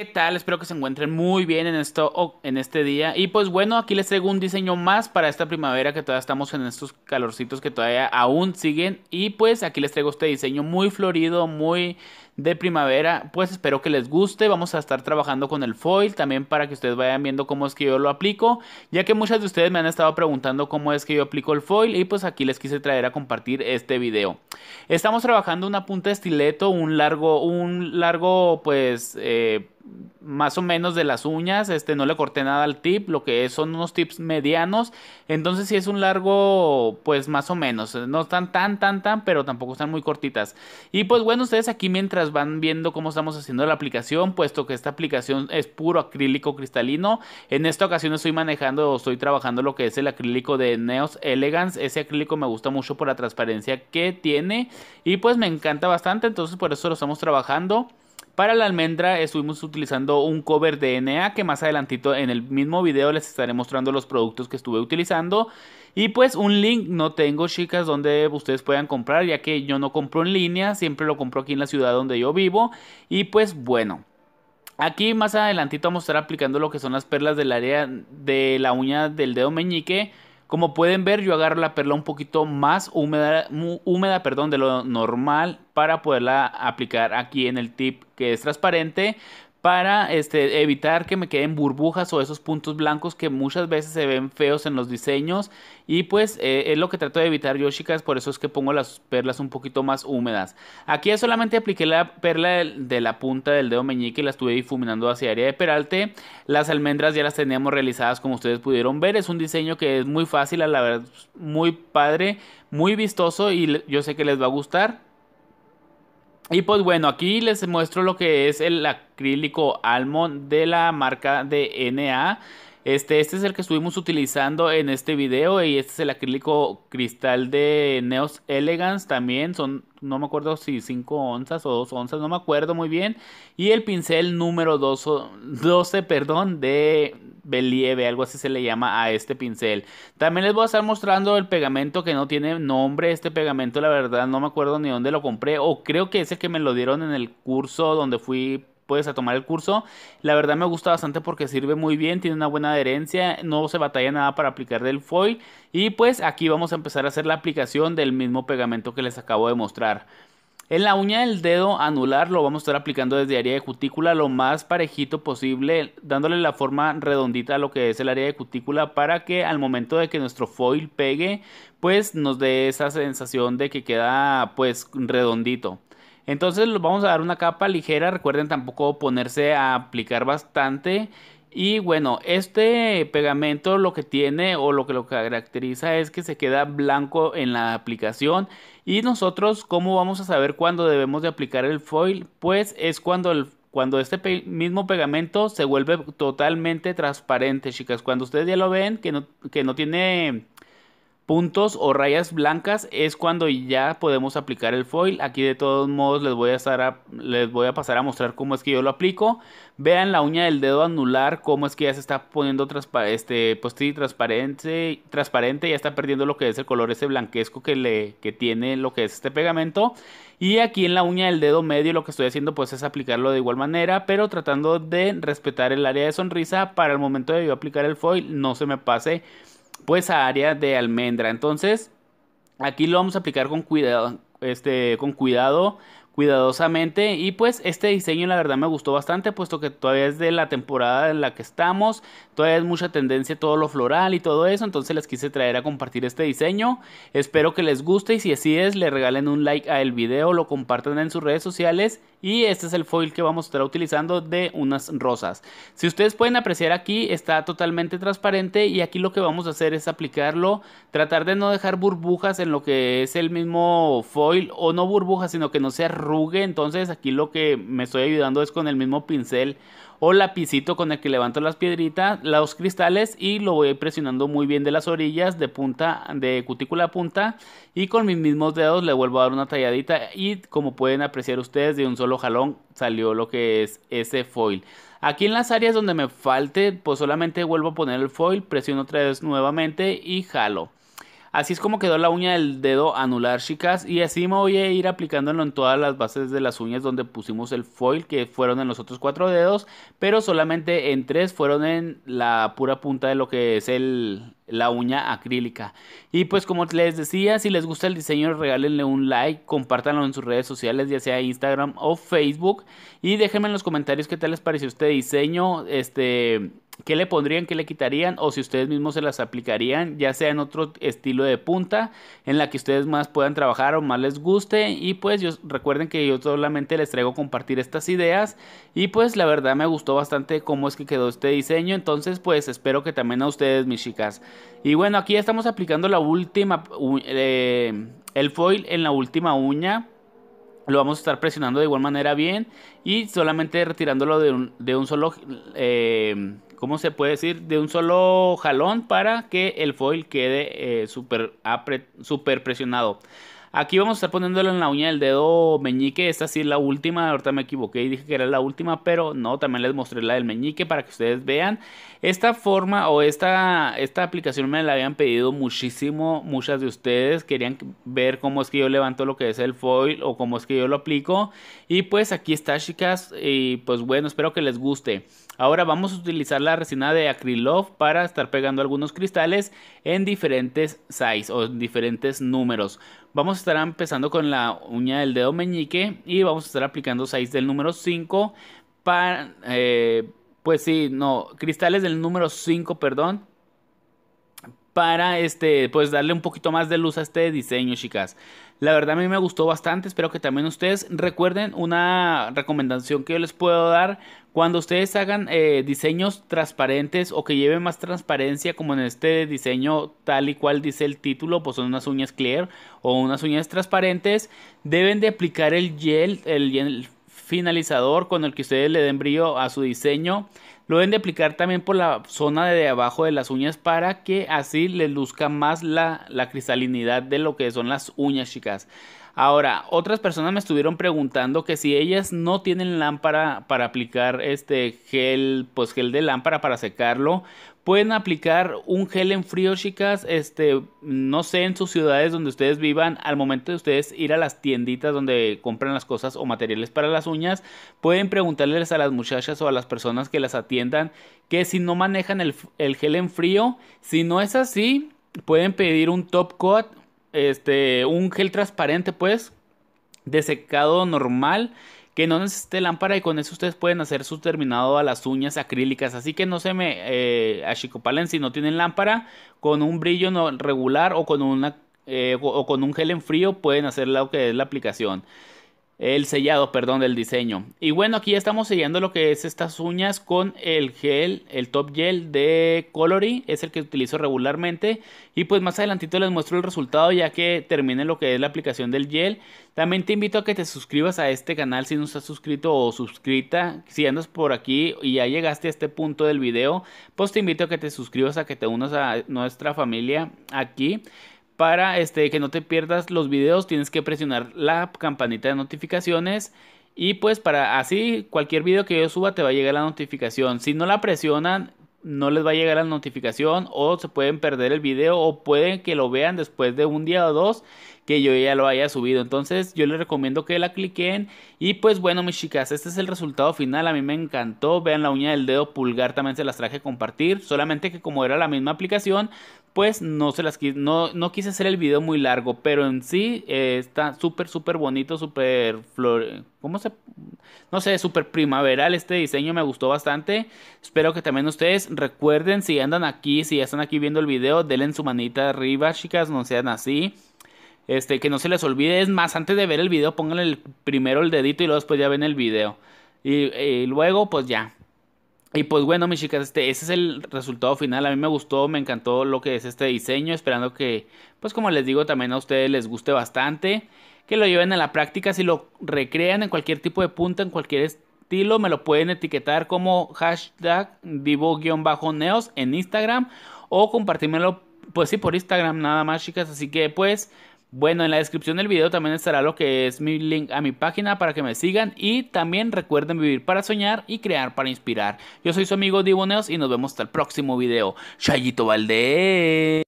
¿Qué tal? Espero que se encuentren muy bien en, esto, en este día. Y pues bueno, aquí les traigo un diseño más para esta primavera que todavía estamos en estos calorcitos que todavía aún siguen. Y pues aquí les traigo este diseño muy florido, muy de primavera, pues espero que les guste. Vamos a estar trabajando con el foil también para que ustedes vayan viendo cómo es que yo lo aplico, ya que muchas de ustedes me han estado preguntando cómo es que yo aplico el foil y pues aquí les quise traer a compartir este video. Estamos trabajando una punta de estileto, un largo, un largo pues... Eh, más o menos de las uñas, este no le corté nada al tip, lo que son unos tips medianos, entonces si es un largo pues más o menos, no están tan tan tan, pero tampoco están muy cortitas. Y pues bueno, ustedes aquí mientras van viendo cómo estamos haciendo la aplicación, puesto que esta aplicación es puro acrílico cristalino. En esta ocasión estoy manejando estoy trabajando lo que es el acrílico de Neos Elegance. Ese acrílico me gusta mucho por la transparencia que tiene y pues me encanta bastante, entonces por eso lo estamos trabajando. Para la almendra estuvimos utilizando un cover DNA que más adelantito en el mismo video les estaré mostrando los productos que estuve utilizando. Y pues un link no tengo chicas donde ustedes puedan comprar ya que yo no compro en línea, siempre lo compro aquí en la ciudad donde yo vivo. Y pues bueno, Aquí más adelantito vamos a estar aplicando lo que son las perlas del área de la uña del dedo meñique como pueden ver, yo agarro la perla un poquito más húmeda, húmeda perdón, de lo normal para poderla aplicar aquí en el tip que es transparente para este, evitar que me queden burbujas o esos puntos blancos que muchas veces se ven feos en los diseños y pues eh, es lo que trato de evitar yo chicas por eso es que pongo las perlas un poquito más húmedas aquí solamente apliqué la perla de, la punta del dedo meñique y la estuve difuminando hacia área de peralte las almendras ya las teníamos realizadas como ustedes pudieron ver es un diseño que es muy fácil a la verdad muy padre muy vistoso y yo sé que les va a gustar y pues bueno, aquí les muestro lo que es el acrílico Almond de la marca de este, este es el que estuvimos utilizando en este video y este es el acrílico cristal de Neos Elegance también, son no me acuerdo si 5 onzas o 2 onzas, no me acuerdo muy bien. Y el pincel número 12, 12 perdón, de Believe, algo así se le llama a este pincel. También les voy a estar mostrando el pegamento que no tiene nombre. Este pegamento, la verdad, no me acuerdo ni dónde lo compré. O creo que ese que me lo dieron en el curso donde fui puedes a tomar el curso. La verdad me gusta bastante porque sirve muy bien, tiene una buena adherencia, no se batalla nada para aplicar del foil. Y pues aquí vamos a empezar a hacer la aplicación del mismo pegamento que les acabo de mostrar. En la uña del dedo anular lo vamos a estar aplicando desde área de cutícula lo más parejito posible, dándole la forma redondita a lo que es el área de cutícula para que al momento de que nuestro foil pegue, pues nos dé esa sensación de que queda pues redondito. Entonces vamos a dar una capa ligera, recuerden tampoco ponerse a aplicar bastante. Y bueno, este pegamento lo que tiene o lo que lo caracteriza es que se queda blanco en la aplicación. Y nosotros, ¿cómo vamos a saber cuándo debemos de aplicar el foil? Pues es cuando el cuando este mismo pegamento se vuelve totalmente transparente, chicas. Cuando ustedes ya lo ven, que que no tiene puntos o rayas blancas es cuando ya podemos aplicar el foil. Aquí de todos modos les voy a, estar les voy a pasar a mostrar cómo es que yo lo aplico. Vean la uña del dedo anular, cómo es que ya se está poniendo este, pues transparente, transparente, ya está perdiendo lo que es el color ese blanquesco que, le, que tiene lo que es este pegamento. Y aquí en la uña del dedo medio lo que estoy haciendo pues es aplicarlo de igual manera, pero tratando de respetar el área de sonrisa para el momento de yo aplicar el foil no se me pase pues a área de almendra. Entonces, aquí lo vamos a aplicar con cuidado, este, con cuidado, cuidadosamente. Y pues este diseño la verdad me gustó bastante, puesto que todavía es de la temporada en la que estamos, todavía es mucha tendencia todo lo floral y todo eso, entonces les quise traer a compartir este diseño. Espero que les guste y si así es, le regalen un like al video, lo compartan en sus redes sociales y este es el foil que vamos a estar utilizando de unas rosas. Si ustedes pueden apreciar aquí está totalmente transparente y aquí lo que vamos a hacer es aplicarlo, tratar de no dejar burbujas en lo que es el mismo foil o no burbujas sino que no se arrugue, entonces aquí lo que me estoy ayudando es con el mismo pincel o lapicito con el que levanto las piedritas, los cristales y lo voy presionando muy bien de las orillas de punta, de cutícula a punta y con mis mismos dedos le vuelvo a dar una talladita y como pueden apreciar ustedes de un solo jalón salió lo que es ese foil. Aquí en las áreas donde me falte pues solamente vuelvo a poner el foil, presiono otra vez nuevamente y jalo. Así es como quedó la uña del dedo anular, chicas. Y así me voy a ir aplicándolo en todas las bases de las uñas donde pusimos el foil, que fueron en los otros cuatro dedos. Pero solamente en tres fueron en la pura punta de lo que es el, la uña acrílica. Y pues como les decía, si les gusta el diseño, regálenle un like, compártanlo en sus redes sociales, ya sea Instagram o Facebook. Y déjenme en los comentarios qué tal les pareció este diseño. Este qué le pondrían, qué le quitarían o si ustedes mismos se las aplicarían, ya sea en otro estilo de punta en la que ustedes más puedan trabajar o más les guste y pues yo, recuerden que yo solamente les traigo a compartir estas ideas y pues la verdad me gustó bastante cómo es que quedó este diseño, entonces pues espero que también a ustedes mis chicas. Y bueno, aquí estamos aplicando la última eh, el foil en la última uña lo vamos a estar presionando de igual manera bien y solamente retirándolo de un, solo eh, ¿cómo se puede decir? De un solo jalón para que el foil quede eh, súper super presionado. Aquí vamos a estar poniéndolo en la uña del dedo meñique. Esta sí es la última. Ahorita me equivoqué y dije que era la última, pero no, también les mostré la del meñique para que ustedes vean. Esta forma o esta, esta aplicación me la habían pedido muchísimo. Muchas de ustedes querían ver cómo es que yo levanto lo que es el foil o cómo es que yo lo aplico. Y pues aquí está, chicas. Y pues bueno, espero que les guste. Ahora vamos a utilizar la resina de Love para estar pegando algunos cristales en diferentes size o en diferentes números. Vamos a estar empezando con la uña del dedo meñique y vamos a estar aplicando 6 del número 5 para... Eh, pues sí, no, cristales del número 5, perdón. Para este, pues darle un poquito más de luz a este diseño, chicas. La verdad a mí me gustó bastante, espero que también ustedes recuerden una recomendación que yo les puedo dar. Cuando ustedes hagan eh, diseños transparentes o que lleven más transparencia, como en este diseño tal y cual dice el título, pues son unas uñas clear o unas uñas transparentes, deben de aplicar el gel, el finalizador con el que ustedes le den brillo a su diseño lo deben de aplicar también por la zona de abajo de las uñas para que así les luzca más la, la cristalinidad de lo que son las uñas, chicas. Ahora, otras personas me estuvieron preguntando que si ellas no tienen lámpara para aplicar este gel, pues gel de lámpara para secarlo, Pueden aplicar un gel en frío, chicas, este, no sé, en sus ciudades donde ustedes vivan, al momento de ustedes ir a las tienditas donde compran las cosas o materiales para las uñas, pueden preguntarles a las muchachas o a las personas que las atiendan que si no manejan el, gel en frío, si no es así, pueden pedir un top coat, este, un gel transparente, pues, de secado normal que no necesite lámpara y con eso ustedes pueden hacer su terminado a las uñas acrílicas. Así que no se me eh, achicopalen si no tienen lámpara, con un brillo no regular o con, una, eh, o con un gel en frío pueden hacer lo que es la aplicación el sellado, perdón, del diseño. Y bueno, aquí ya estamos sellando lo que es estas uñas con el gel, el top gel de Colory, es el que utilizo regularmente. Y pues más adelantito les muestro el resultado ya que termine lo que es la aplicación del gel. También te invito a que te suscribas a este canal si no estás suscrito o suscrita. Si andas por aquí y ya llegaste a este punto del video, pues te invito a que te suscribas, a que te unas a nuestra familia aquí. Para este, que no te pierdas los videos tienes que presionar la campanita de notificaciones y pues para así cualquier video que yo suba te va a llegar la notificación. Si no la presionan no les va a llegar la notificación o se pueden perder el video o pueden que lo vean después de un día o dos que yo ya lo haya subido. Entonces yo les recomiendo que la cliquen. Y pues bueno, mis chicas, este es el resultado final. A mí me encantó. Vean la uña del dedo pulgar también se las traje a compartir. Solamente que como era la misma aplicación, pues no se las quise, no, quise hacer el video muy largo, pero en sí eh, está súper, súper bonito, súper flor, ¿cómo se? No sé, súper primaveral este diseño, me gustó bastante. Espero que también ustedes recuerden, si andan aquí, si ya están aquí viendo el video, denle su manita arriba, chicas, no sean así. Este, que no se les olvide, es más, antes de ver el video, pónganle primero el dedito y luego después ya ven el video. Y, luego, pues ya. Y pues bueno, mis chicas, este, ese es el resultado final. A mí me gustó, me encantó lo que es este diseño. Esperando que, pues como les digo, también a ustedes les guste bastante. Que lo lleven a la práctica. Si lo recrean en cualquier tipo de punta, en cualquier estilo, me lo pueden etiquetar como hashtag divo-neos en Instagram. O compartírmelo, pues sí, por Instagram nada más, chicas. Así que pues... Bueno, en la descripción del video también estará lo que es mi link a mi página para que me sigan y también recuerden vivir para soñar y crear para inspirar. Yo soy su amigo Diboneos y nos vemos hasta el próximo video. Chayito Valdés.